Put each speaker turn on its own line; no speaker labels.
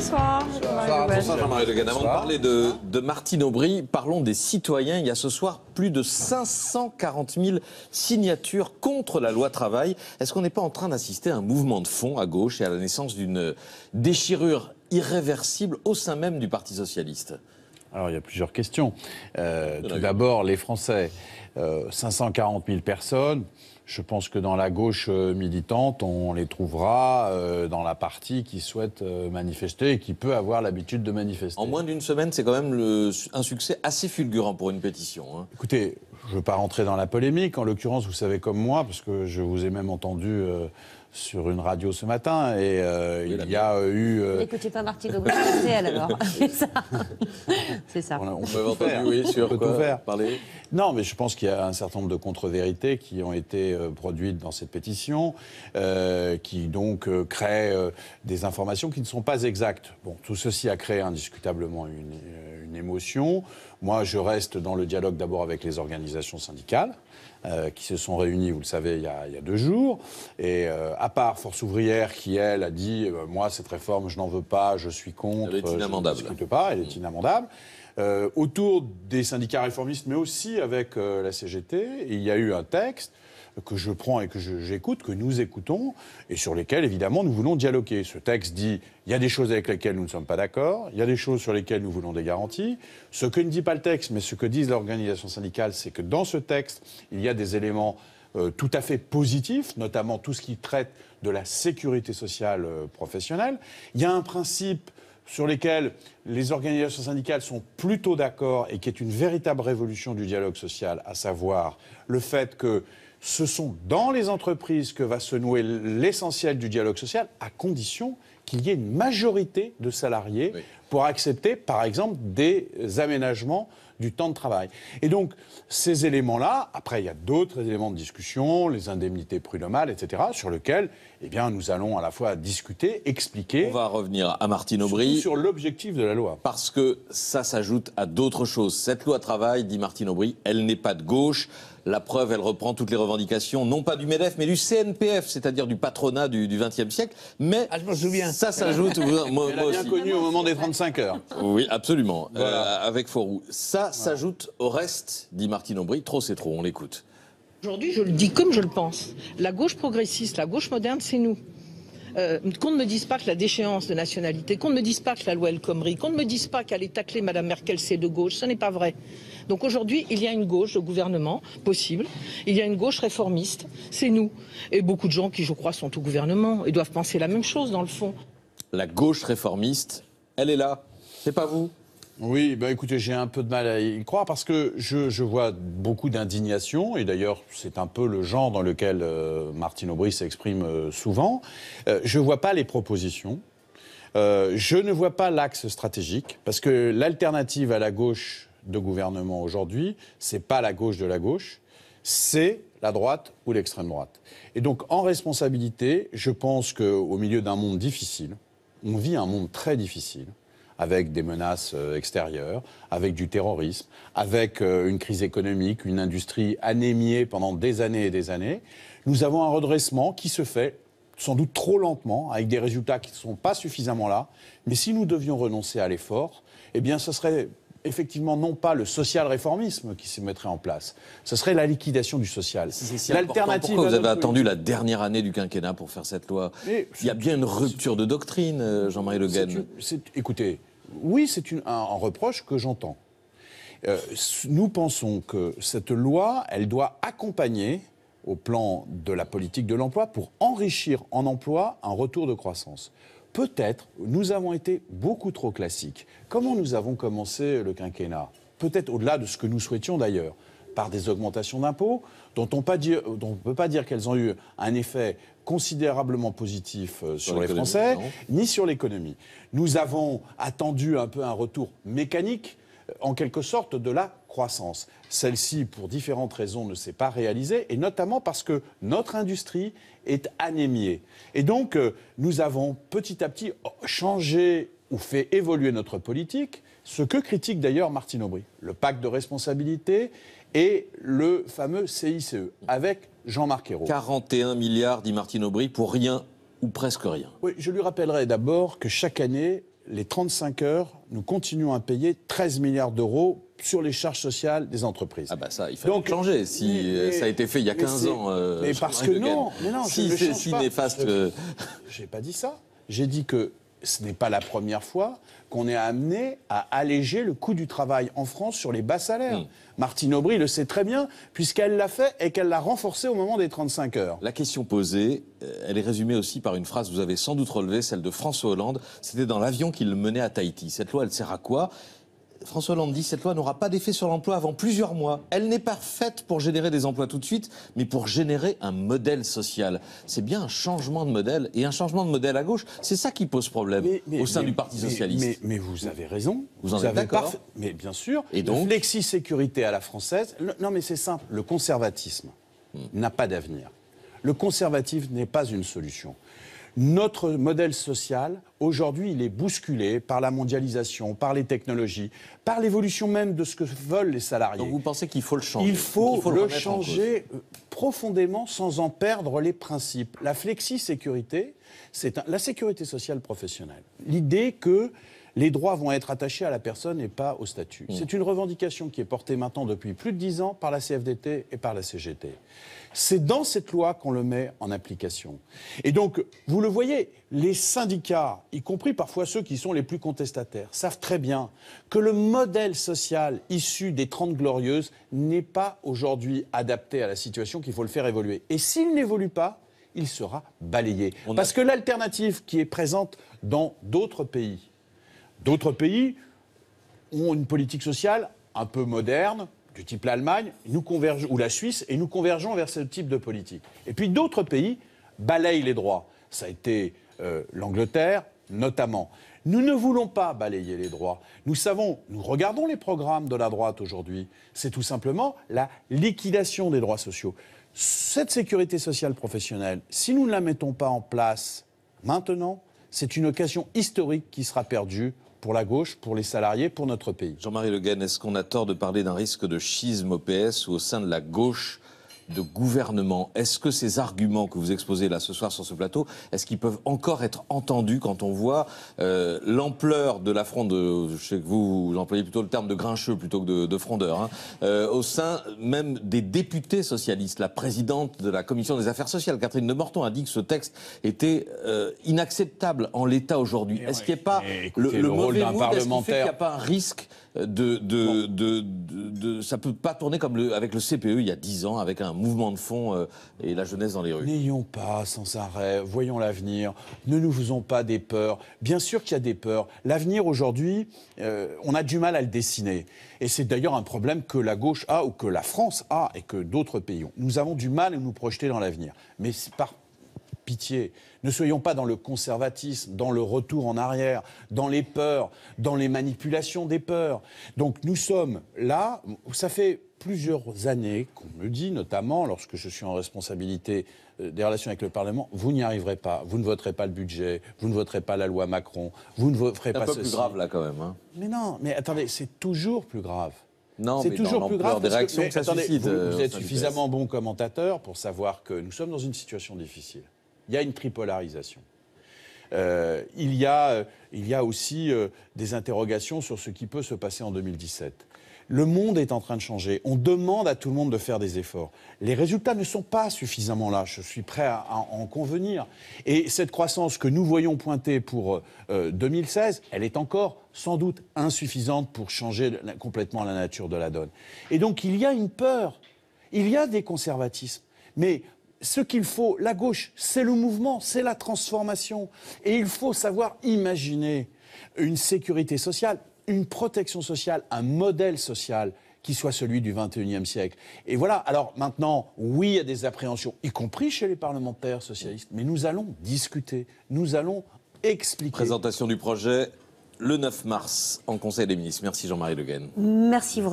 Bonsoir. marie Avant de parler de, Martine Aubry, parlons des citoyens. Il y a ce soir plus de 540 000 signatures contre la loi travail. Est-ce qu'on n'est pas en train d'assister à un mouvement de fond à gauche et à la naissance d'une déchirure
irréversible au sein même du Parti socialiste alors, il y a plusieurs questions. Euh, tout d'abord, les Français, 540 euh, 000 personnes, je pense que dans la gauche euh, militante, on les trouvera euh, dans la partie qui souhaite euh, manifester et qui peut avoir l'habitude de manifester. En
moins d'une semaine, c'est quand même un succès assez fulgurant pour
une pétition. Hein. Écoutez, je ne veux pas rentrer dans la polémique. En l'occurrence, vous savez comme moi, parce que je vous ai même entendu euh, sur une radio ce matin, et euh, il y a euh, eu. Écoutez pas Martine C'est elle, alors. C'est ça. C'est ça. On, peut tout faire. oui, sur Parler. Non, mais je pense qu'il y a un certain nombre de contre-vérités qui ont été produites dans cette pétition, qui donc créent des informations qui ne sont pas exactes. Bon, tout ceci a créé indiscutablement une, une émotion. Moi, je reste dans le dialogue d'abord avec les organisations syndicales. Euh, qui se sont réunies, vous le savez, il y a, deux jours. Et euh, à part Force ouvrière qui, elle, a dit euh, Moi, cette réforme, je n'en veux pas, je suis contre. Elle est inamendable. Je ne pas, elle est mm. inamendable. autour des syndicats réformistes, mais aussi avec la CGT, il y a eu un texte que je prends et que j'écoute, que nous écoutons, et sur lesquels, évidemment, nous voulons dialoguer. Ce texte dit il y a des choses avec lesquelles nous ne sommes pas d'accord, il y a des choses sur lesquelles nous voulons des garanties. Ce que ne dit pas le texte, mais ce que disent l'organisation syndicale, c'est que dans ce texte, il y a des éléments euh, tout à fait positifs, notamment tout ce qui traite de la sécurité sociale euh, professionnelle. Il y a un principe sur lesquels les organisations syndicales sont plutôt d'accord et qui est une véritable révolution du dialogue social, à savoir le fait que ce sont dans les entreprises que va se nouer l'essentiel du dialogue social, à condition qu'il y ait une majorité de salariés pour accepter, par exemple, des aménagements du temps de travail. Et donc, ces éléments-là, après, il y a d'autres éléments de discussion, les indemnités prud'homales, etc., sur lesquels, eh bien, nous allons à la fois discuter, expliquer. On va revenir à Martine Aubry.
Sur l'objectif de la loi. Parce que ça s'ajoute à d'autres choses. Cette loi travail, dit Martine Aubry, elle n'est pas de gauche. La preuve, elle reprend toutes les revendications, non pas du MEDEF, mais du CNPF, c'est-à-dire du patronat du XXe siècle. Mais ah, ça s'ajoute. au
moment des 35 heures.
Oui, absolument. Euh, avec Forou. Ça s'ajoute au reste, dit Martine Aubry. Trop, c'est trop. On l'écoute. Aujourd'hui, je le dis comme je le pense. La gauche progressiste, la gauche moderne, c'est nous. Euh, qu'on ne me dise pas que la déchéance de nationalité, qu'on ne me dise pas que la loi El Khomri, qu'on ne me dise pas qu'aller tacler Mme Merkel, c'est de gauche, ce n'est pas vrai. Donc aujourd'hui, il y a une gauche au gouvernement, possible. Il y a une gauche réformiste, c'est nous. Et beaucoup de gens qui, je crois, sont au gouvernement et doivent penser la même chose dans le fond.
La gauche réformiste, elle est là. C'est pas vous. Oui, bah écoutez, j'ai un peu de mal à y croire parce que je, je vois beaucoup d'indignation, et d'ailleurs c'est un peu le genre dans lequel euh, Martine Aubry s'exprime euh, souvent. Euh, je ne vois pas les propositions, je ne vois pas l'axe stratégique, parce que l'alternative à la gauche de gouvernement aujourd'hui, c'est pas la gauche de la gauche, c'est la droite ou l'extrême droite. Et donc, en responsabilité, je pense qu'au milieu d'un monde difficile, on vit un monde très difficile, avec des menaces euh, extérieures, avec du terrorisme, avec euh, une crise économique, une industrie anémiée pendant des années et des années. Nous avons un redressement qui se fait sans doute trop lentement, avec des résultats qui ne sont pas suffisamment là. Mais si nous devions renoncer à l'effort, eh bien, ce serait effectivement non pas le social réformisme qui se mettrait en place, ce serait la liquidation du social. C'est L'alternative. vous avez attendu la
dernière année du quinquennat pour faire cette loi Il y a bien une rupture de doctrine, euh, Jean-Marie Le Guen.
Écoutez, oui, c'est un, reproche que j'entends. Euh, nous pensons que cette loi, elle doit accompagner au plan de la politique de l'emploi pour enrichir en emploi un retour de croissance peut-être nous avons été beaucoup trop classiques. Comment nous avons commencé le quinquennat Peut-être au-delà de ce que nous souhaitions d'ailleurs, par des augmentations d'impôts dont on ne peut pas dire qu'elles ont eu un effet considérablement positif euh, sur, les Français, ni sur l'économie. Nous avons attendu un peu un retour mécanique euh, en quelque sorte de la croissance. Celle-ci, pour différentes raisons, ne s'est pas réalisée, et notamment parce que notre industrie est anémiée. Et donc, euh, nous avons petit à petit changé ou fait évoluer notre politique, ce que critique d'ailleurs Martine Aubry, le pacte de responsabilité et le fameux CICE, avec Jean-Marc Ayrault. 41
milliards, dit Martine Aubry, pour rien ou presque rien.
Oui, je lui rappellerai d'abord que chaque année, les 35 heures, nous continuons à payer 13 milliards d'euros sur les charges sociales des entreprises. Ah bah ça, il fallait Donc, changer. Si euh, ça a été fait il y a 15 ans. Euh, mais parce que non, mais non, si c'est si néfaste. Euh, j'ai pas dit ça. J'ai dit que ce n'est pas la première fois qu'on est amené à alléger le coût du travail en France sur les bas salaires. Hmm. Martine Aubry le sait très bien, puisqu'elle l'a fait et qu'elle l'a renforcé au moment des 35 heures. La question
posée, euh, elle est résumée aussi par une phrase, vous avez sans doute relevée, celle de François Hollande, c'était dans l'avion qu'il menait à Tahiti. Cette loi, elle sert à quoi François Hollande dit cette loi n'aura pas d'effet sur l'emploi avant plusieurs mois. Elle n'est pas faite pour générer des emplois tout de suite, mais pour générer un modèle social. C'est bien un changement de modèle et un changement de modèle à gauche. C'est ça qui pose problème au sein du Parti socialiste. Mais, vous avez raison. Vous, en êtes Mais
bien sûr. Et donc Flexi sécurité à la française. non, mais c'est simple. Le conservatisme hmm. n'a pas d'avenir. Le conservatif n'est pas une solution. Notre modèle social, aujourd'hui, il est bousculé par la mondialisation, par les technologies, par l'évolution même de ce que veulent les salariés. Donc vous pensez qu'il faut le changer Il faut, le changer euh, profondément sans en perdre les principes. La flexi-sécurité, c'est la sécurité sociale professionnelle. L'idée que les droits vont être attachés à la personne et pas au statut. Mm. C'est une revendication qui est portée maintenant depuis plus de dix ans par la CFDT et par la CGT. C'est dans cette loi qu'on le met en application. Et donc, vous le voyez, les syndicats, y compris parfois ceux qui sont les plus contestataires, savent très bien que le modèle social issu des Trente Glorieuses n'est pas aujourd'hui adapté à la situation qu'il faut le faire évoluer. Et s'il n'évolue pas, il sera balayé. Parce que l'alternative qui est présente dans d'autres pays, D'autres pays ont une politique sociale un peu moderne, du type l'Allemagne, nous ou la Suisse, et nous convergeons vers ce type de politique. Et puis d'autres pays balayent les droits. Ça a été euh, l'Angleterre, notamment. Nous ne voulons pas balayer les droits. Nous savons, nous regardons les programmes de la droite aujourd'hui. C'est tout simplement la liquidation des droits sociaux. Cette sécurité sociale professionnelle, si nous ne la mettons pas en place maintenant, c'est une occasion historique qui sera perdue pour la gauche, pour les salariés, pour notre pays.
Jean-Marie Le Guen, est-ce qu'on a tort de parler d'un risque de schisme au PS ou au sein de la gauche de gouvernement. Est-ce que ces arguments que vous exposez là ce soir sur ce plateau, est-ce qu'ils peuvent encore être entendus quand on voit euh, l'ampleur de la fronde, euh, je sais que vous, employez plutôt le terme de grincheux plutôt que de, frondeur, hein, euh, au sein même des députés socialistes. La présidente de la commission des affaires sociales, Catherine de Morton, a dit que ce texte était inacceptable en l'état aujourd'hui. Est-ce qu'il n'y a pas le, rôle d'un parlementaire qu'il n'y a pas un risque de, de, de, ça peut pas tourner comme le, avec le CPE il y a 10 ans, avec un mouvement de fond euh, et la jeunesse dans les rues. N'ayons
pas sans arrêt, voyons l'avenir, ne nous faisons pas des peurs. Bien sûr qu'il y a des peurs. L'avenir aujourd'hui, euh, on a du mal à le dessiner. Et c'est d'ailleurs un problème que la gauche a ou que la France a et que d'autres pays ont. Nous avons du mal à nous projeter dans l'avenir. Mais par ne soyons pas dans le conservatisme, dans le retour en arrière, dans les peurs, dans les manipulations des peurs. Donc nous sommes là, ça fait plusieurs années qu'on me dit, notamment lorsque je suis en responsabilité euh, des relations avec le Parlement, vous n'y arriverez pas, vous ne voterez pas le budget, vous ne voterez pas la loi Macron, vous ne voterez pas ceci. C'est un peu plus grave là quand même. Hein. Mais non, mais attendez, c'est toujours plus grave.
Non, c'est toujours plus grave. Des que, ça attendez, vous euh, êtes suffisamment
bon commentateur pour savoir que nous sommes dans une situation difficile il y a une tripolarisation. Euh, il, y a, euh, il, y a, aussi euh, des interrogations sur ce qui peut se passer en 2017. Le monde est en train de changer. On demande à tout le monde de faire des efforts. Les résultats ne sont pas suffisamment là. Je suis prêt à, en convenir. Et cette croissance que nous voyons pointer pour 2016, elle est encore sans doute insuffisante pour changer complètement la nature de la donne. Et donc il y a une peur. Il y a des conservatismes. Mais ce qu'il faut, la gauche, c'est le mouvement, c'est la transformation. Et il faut savoir imaginer une sécurité sociale, une protection sociale, un modèle social qui soit celui du 21e siècle. Et voilà, alors maintenant, oui, il y a des appréhensions, y compris chez les parlementaires socialistes, mais nous allons discuter, nous allons expliquer.
Présentation du projet le 9 mars en Conseil des ministres. Merci Jean-Marie Le Guen. Merci, vous